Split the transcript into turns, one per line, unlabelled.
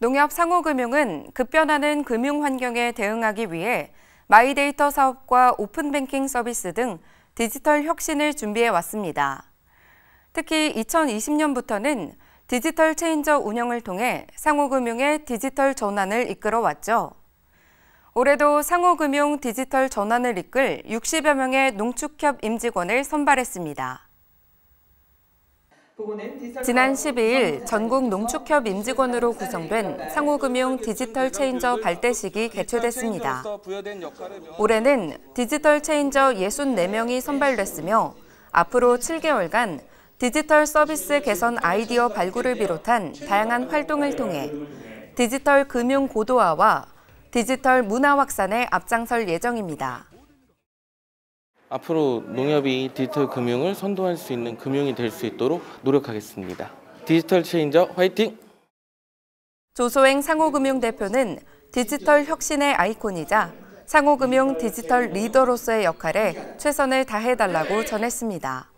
농협상호금융은 급변하는 금융 환경에 대응하기 위해 마이데이터 사업과 오픈뱅킹 서비스 등 디지털 혁신을 준비해 왔습니다. 특히 2020년부터는 디지털 체인저 운영을 통해 상호금융의 디지털 전환을 이끌어 왔죠. 올해도 상호금융 디지털 전환을 이끌 60여 명의 농축협 임직원을 선발했습니다. 지난 12일 전국 농축협 임직원으로 구성된 상호금융 디지털 체인저 발대식이 개최됐습니다. 올해는 디지털 체인저 64명이 선발됐으며 앞으로 7개월간 디지털 서비스 개선 아이디어 발굴을 비롯한 다양한 활동을 통해 디지털 금융 고도화와 디지털 문화 확산에 앞장설 예정입니다.
앞으로 농협이 디지털 금융을 선도할 수 있는 금융이 될 수 있도록 노력하겠습니다. 디지털 체인저 화이팅!
조소행 상호금융 대표는 디지털 혁신의 아이콘이자 상호금융 디지털 리더로서의 역할에 최선을 다해달라고 전했습니다.